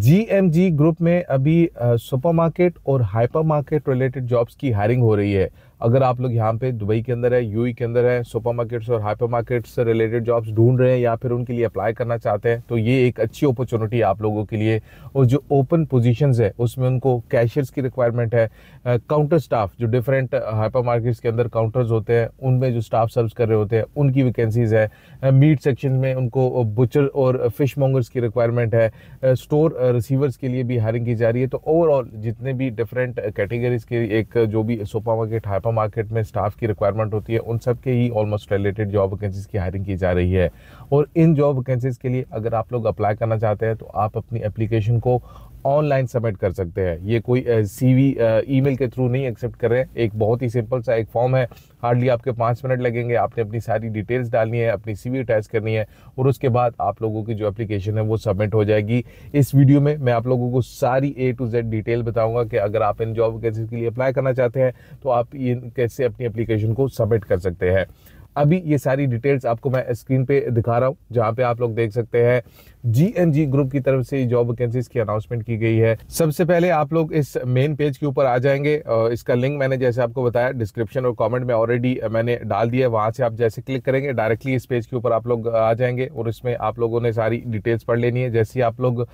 GMG group में अभी supermarket और हाइपरमार्केट रिलेटेड जॉब्स की हायरिंग हो रही है अगर आप लोग यहाँ पे दुबई के अंदर है यू के अंदर है सुपर मार्केट्स और हाइपर मार्केट से रिलेटेड जॉब्स ढूंढ रहे हैं या फिर उनके लिए अप्लाई करना चाहते हैं तो ये एक अच्छी अपॉर्चुनिटी आप लोगों के लिए और जो ओपन पोजीशंस है उसमें उनको कैशियर्स की रिक्वायरमेंट है काउंटर स्टाफ जो डिफरेंट हाइपर मार्केट्स के अंदर काउंटर्स होते हैं उनमें जो स्टाफ सर्व कर रहे होते हैं उनकी वैकेंसीज़ है मीट सेक्शन में उनको बुचर और फिश मोंगर्स की रिक्वायरमेंट है स्टोर रिसीवर्स के लिए भी हायरिंग की जा रही है तो ओवरऑल जितने भी डिफरेंट कैटेगरीज के एक जो भी super market hyper labour market में स्टाफ की रिक्वायरमेंट होती है उन सब के ही ऑलमोस्ट रिलेटेड जॉब वैकेंसीज की हायरिंग की जा रही है और इन जॉब वैकेंसीज के लिए अगर आप लोग अप्लाई करना चाहते हैं तो आप अपनी एप्लीकेशन को ऑनलाइन सबमिट कर सकते हैं ये कोई सी वी ई मेल के थ्रू नहीं एक्सेप्ट कर रहे हैं एक बहुत ही सिंपल सा एक फॉर्म है हार्डली आपके पाँच मिनट लगेंगे आपने अपनी सारी डिटेल्स डालनी है अपनी सी वी अटैच करनी है और उसके बाद आप लोगों की जो एप्लीकेशन है वो सबमिट हो जाएगी इस वीडियो में मैं आप लोगों को सारी ए टू जेड डिटेल बताऊंगा कि अगर आप इन जॉब कैसे के लिए अप्लाई करना चाहते हैं तो आप इन कैसे अपनी एप्लीकेशन को सबमिट कर सकते हैं अभी ये सारी डिटेल्स आपको मैं स्क्रीन पे दिखा रहा हूँ जहाँ पे आप लोग देख सकते हैं जी ग्रुप की तरफ से जॉब वैकेंसीज की अनाउंसमेंट की गई है सबसे पहले आप लोग इस मेन पेज के ऊपर आ जाएंगे इसका लिंक मैंने जैसे आपको बताया डिस्क्रिप्शन और कमेंट में ऑलरेडी मैंने डाल दिया है वहाँ से आप जैसे क्लिक करेंगे डायरेक्टली इस पेज के ऊपर आप लोग आ जाएंगे और इसमें आप लोगों ने सारी डिटेल्स पढ़ लेनी है जैसे आप लोग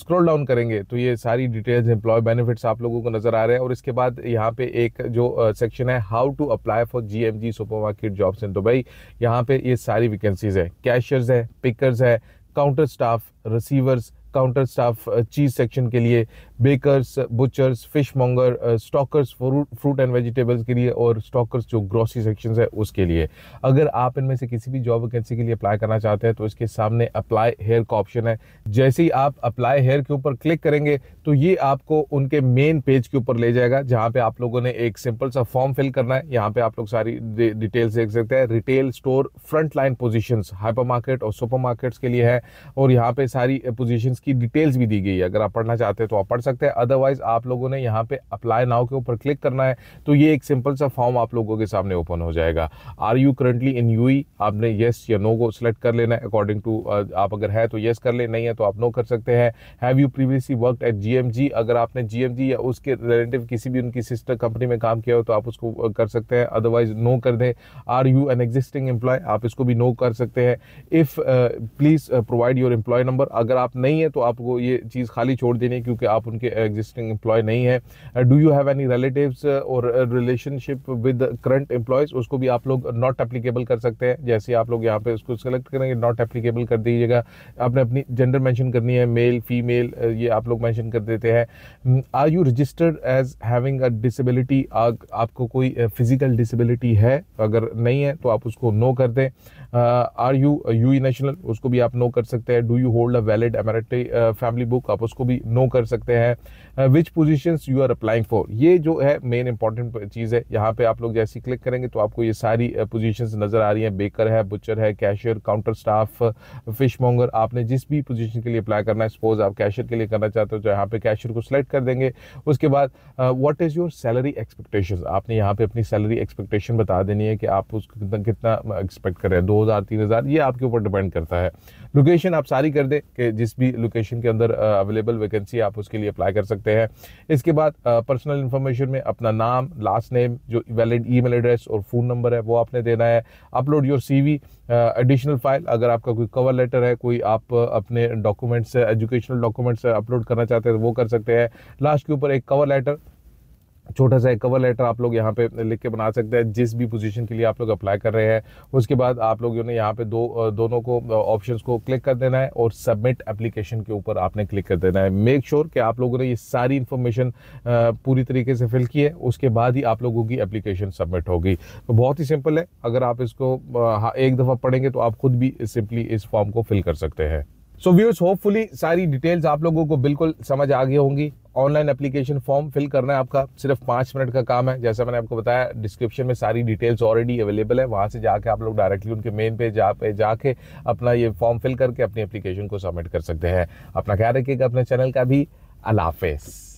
स्क्रोल डाउन करेंगे तो ये सारी डिटेल्स एम्प्लॉय बेनिफिट्स आप लोगों को नजर आ रहे हैं और इसके बाद यहाँ पे एक जो सेक्शन है how to apply for G M G super market jobs in Dubai भाई यहाँ पे ये सारी वैकेंसीज़ है कैशर्स है पिकर्स है counter staff receivers counter staff cheese section के लिए bakers butchers fish monger stockers fruit and vegetables के लिए और स्टॉकर्स जो ग्रॉसरी सेक्शन है उसके लिए अगर आप इनमें से किसी भी जॉब वैकेंसी के लिए अप्लाई करना चाहते हैं तो इसके सामने अप्लाई हेयर का ऑप्शन है जैसे ही आप अप्लाई हेयर के ऊपर क्लिक करेंगे तो ये आपको उनके मेन पेज के ऊपर ले जाएगा जहाँ पे आप लोगों ने एक सिंपल सा फॉर्म फिल करना है यहाँ पे आप लोग सारी डिटेल्स देख सकते हैं retail store front line position hypermarket और सुपरमार्केट्स के लिए है और यहाँ पे सारी पोजिशन की डिटेल्स भी दी गई है अगर आप पढ़ना चाहते हैं तो आप पढ़ सकते हैं अदरवाइज आप लोगों ने यहाँ पे अप्लाई नाव के ऊपर क्लिक करना है तो ये एक सिंपल सा फॉर्म आप लोगों के सामने ओपन हो जाएगा are you currently in UAE आपने येस या नो को सिलेक्ट कर लेना है अकॉर्डिंग टू आप अगर है तो येस कर ले नहीं है तो आप नो कर सकते हैं have you previously work at G GMG अगर आपने जीएमजी या उसके रिलेटिव किसी भी उनकी सिस्टर कंपनी में काम किया हो तो आप उसको कर सकते हैं अदरवाइज नो कर दें are you an existing employee आप इसको भी नो कर सकते हैं if please provide your employee number अगर आप नहीं है तो आपको ये चीज़ खाली छोड़ देनी है क्योंकि आप उनके एग्जिस्टिंग एम्प्लॉय नहीं है do you have any relative और रिलेशनशिप विद करंट एम्प्लॉयज़ उसको भी आप लोग नॉट एप्लीकेबल कर सकते हैं जैसे आप लोग यहाँ पे उसको सेलेक्ट करेंगे नॉट एप्लीकेबल कर दीजिएगा आपने अपनी जेंडर मैंशन करनी है मेल फीमेल ये आप लोग मैंशन कर देते हैं are you registered as having a disability आपको कोई फिजिकल डिसेबिलिटी है अगर नहीं है तो आप उसको नो कर दें are you U E national उसको भी आप नो कर सकते हैं do you hold a valid Emirati family book आप उसको भी नो कर सकते हैं which position you are applying for ये जो है मेन इंपॉर्टेंट चीज़ है यहाँ पे आप लोग जैसे क्लिक करेंगे तो आपको ये सारी पोजीशंस नज़र आ रही हैं बेकर है बुचर है cashier counter staff fish monger आपने जिस भी पोजिशन के लिए अप्लाई करना है सपोज आप कैशियर के लिए करना चाहते हो तो यहाँ पे पे कैशियर को सिलेक्ट कर देंगे उसके बाद what is your salary expectations आपने यहाँ पे अपनी सैलरी एक्सपेक्टेशन बता देनी है कि आप उसको कितना कितना एक्सपेक्ट कर रहे हैं दो हज़ार तीन हज़ार ये आपके ऊपर डिपेंड करता है लोकेशन आप सारी कर दें कि जिस भी लोकेशन के अंदर अवेलेबल वैकेंसी आप उसके लिए अप्लाई कर सकते हैं इसके बाद पर्सनल इन्फॉर्मेशन में अपना नाम लास्ट नेम जो वैलिड ई एड्रेस और फ़ोन नंबर है वो आपने देना है upload your C additional file अगर आपका कोई कवर लेटर है कोई आप अपने डॉक्यूमेंट्स एजुकेशनल डॉक्यूमेंट्स अपलोड करना चाहते हैं तो वो कर सकते हैं लास्ट के ऊपर एक कवर लेटर छोटा सा एक कवर लेटर आप लोग यहाँ पे लिख के बना सकते हैं जिस भी पोजीशन के लिए आप लोग अप्लाई कर रहे हैं उसके बाद आप लोग ने यहाँ पे दो दोनों को ऑप्शंस को क्लिक कर देना है और सबमिट एप्लीकेशन के ऊपर आपने क्लिक कर देना है मेक श्योर sure कि आप लोगों ने ये सारी इन्फॉर्मेशन पूरी तरीके से फिल की है उसके बाद ही आप लोगों की अप्लीकेशन सबमिट होगी तो बहुत ही सिंपल है अगर आप इसको एक दफ़ा पढ़ेंगे तो आप खुद भी सिंपली इस फॉर्म को फिल कर सकते हैं सो व्यूर्स होपफुली सारी डिटेल्स आप लोगों को बिल्कुल समझ आ गई होंगी ऑनलाइन एप्लीकेशन फॉर्म फिल करना है आपका सिर्फ पाँच मिनट का काम है जैसा मैंने आपको बताया डिस्क्रिप्शन में सारी डिटेल्स ऑलरेडी अवेलेबल है वहाँ से जाके आप लोग डायरेक्टली उनके मेन पेज जा पे जाके अपना ये फॉर्म फिल करके अपनी एप्लीकेशन को सबमिट कर सकते हैं अपना ख्याल रखिएगा अपने चैनल का भी अलाफेज़